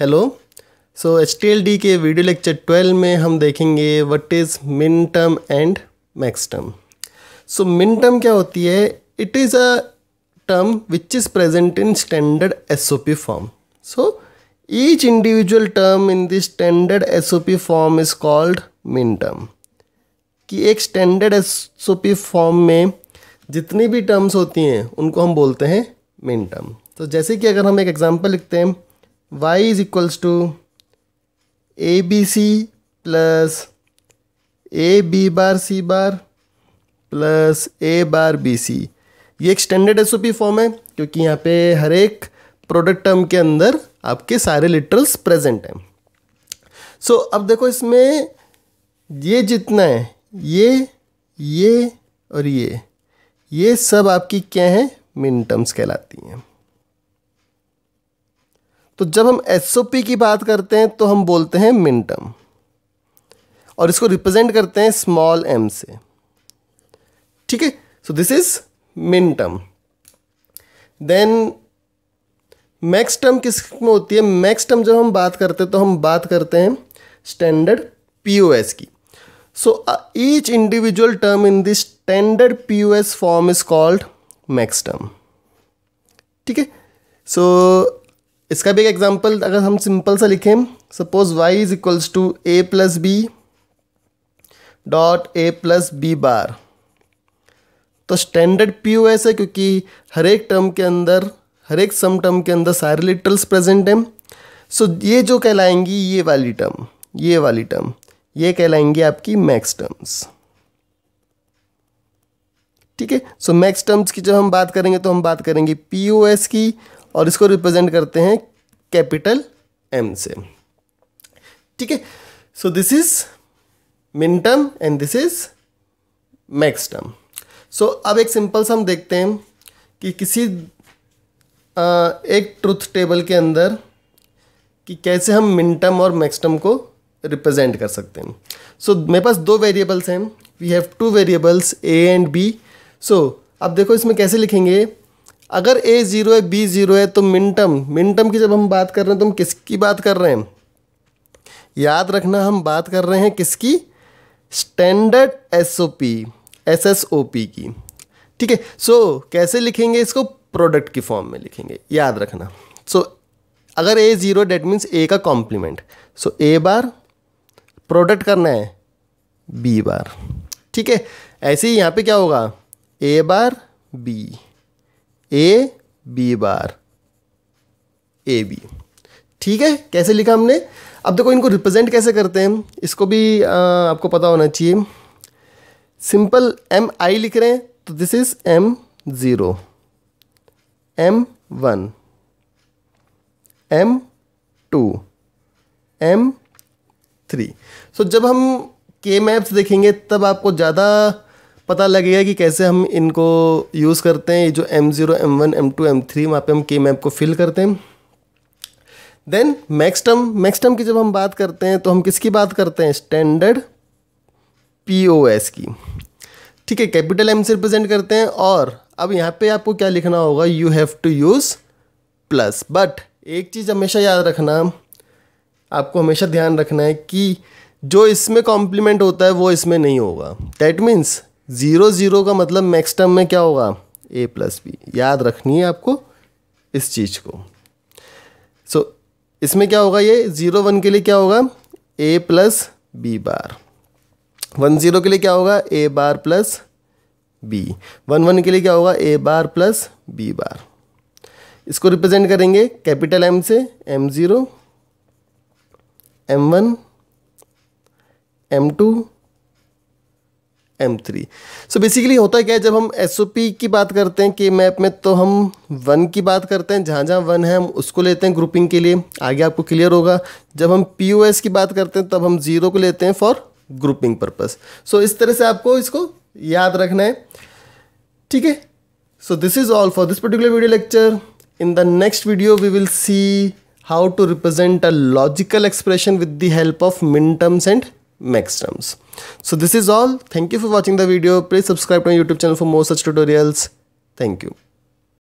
Hello so एच के video lecture 12 में हम देखेंगे what is min term and max term so min term क्या होती है it is a term which is present in standard SOP form so each individual term in this standard SOP form is called min term कि एक standard SOP form में जितनी भी terms होती हैं उनको हम बोलते हैं मिन टर्म तो जैसे कि अगर हम एक एग्जाम्पल लिखते हैं y is equals to abc plus A B bar C bar plus A bar B C ये एक स्टैंडर्ड एस फॉर्म है क्योंकि यहाँ पे हर एक प्रोडक्ट टर्म के अंदर आपके सारे लिटरल्स प्रेजेंट हैं सो so, अब देखो इसमें ये जितना है ये ये और ये ये सब आपकी क्या हैं मिन टर्म्स कहलाती हैं तो जब हम एस की बात करते हैं तो हम बोलते हैं मिन टर्म और इसको रिप्रेजेंट करते हैं स्मॉल एम से ठीक है so this is min term then max term किस में होती है मैक्स टर्म जब हम बात करते हैं तो हम बात करते हैं स्टैंडर्ड पीओएस की so each individual term in this standard POS form is called max term ठीक है सो इसका भी एक एग्जाम्पल अगर हम सिंपल सा लिखें suppose Y is equals to A plus B dot A plus B bar तो स्टैंडर्ड पी ओ एस है क्योंकि हर एक टर्म के अंदर हर एक सम टर्म के अंदर सारे लिटरल्स प्रेजेंट हैं सो ये जो कहलाएंगी ये वाली टर्म ये वाली टर्म ये कहलाएंगी आपकी मैक्स टर्म्स ठीक है सो मैक्स टर्म्स की जब हम बात करेंगे तो हम बात करेंगे पी ओ एस की और इसको रिप्रेजेंट करते हैं कैपिटल एम से ठीक है so this is min term and this is max term so अब एक सिंपल सा हम देखते हैं कि किसी आ, एक ट्रुथ टेबल के अंदर कि कैसे हम मिनटम और मैक्सटम को रिप्रेजेंट कर सकते हैं सो so, मेरे पास दो वेरिएबल्स हैं we have two variables A and B so अब देखो इसमें कैसे लिखेंगे अगर ए ज़ीरो है बी ज़ीरो है तो मिनटम मिनटम की जब हम बात कर रहे हैं तो हम किसकी बात कर रहे हैं याद रखना हम बात कर रहे हैं किसकी standard S O P S S O P की ठीक है सो कैसे लिखेंगे इसको प्रोडक्ट की फॉर्म में लिखेंगे याद रखना सो so, अगर A zero that means A का कॉम्प्लीमेंट सो ए बार प्रोडक्ट करना है बी बार ठीक है ऐसे ही यहाँ पे क्या होगा A bar B A B bar A B ठीक है कैसे लिखा हमने अब देखो इनको रिप्रेजेंट कैसे करते हैं इसको भी आ, आपको पता होना चाहिए सिंपल एम आई लिख रहे हैं तो this is M zero M one M two M three so जब हम के मैप्स देखेंगे तब आपको ज़्यादा पता लगेगा कि कैसे हम इनको यूज़ करते हैं ये जो M zero M one M two M three वहाँ पर हम के मैप को फिल करते हैं then max term max term की जब हम बात करते हैं तो हम किसकी बात करते हैं स्टैंडर्ड पी ओ एस की ठीक है कैपिटल एम से रिप्रेजेंट करते हैं और अब यहाँ पे आपको क्या लिखना होगा you have to use plus but एक चीज़ हमेशा याद रखना आपको हमेशा ध्यान रखना है कि जो इसमें कॉम्प्लीमेंट होता है वो इसमें नहीं होगा दैट मीन्स ज़ीरो ज़ीरो का मतलब मैक्स टर्म में क्या होगा ए प्लस बी याद रखनी है आपको इस चीज़ को सो so, इसमें क्या होगा ये ज़ीरो वन के लिए क्या होगा A plus B bar one zero के लिए क्या होगा A bar plus B one one के लिए क्या होगा ए बार प्लस बी बार इसको रिप्रेजेंट करेंगे कैपिटल एम से M zero M one M two M three so basically होता है क्या है जब हम एस ओ पी की बात करते हैं के मैप में तो हम वन की बात करते हैं जहाँ जहाँ वन है हम उसको लेते हैं ग्रुपिंग के लिए आगे आपको क्लियर होगा जब हम पी ओ एस की बात करते हैं तब हम ज़ीरो को लेते हैं फॉर ग्रुपिंग पर्पज़ सो इस तरह से आपको इसको याद रखना है ठीक है so this is all for this particular video lecture in the next video we will see how to represent a logical expression with the of of minterms and max terms. So this is all. Thank you for watching the video. Please subscribe to my YouTube channel for more such tutorials. Thank you.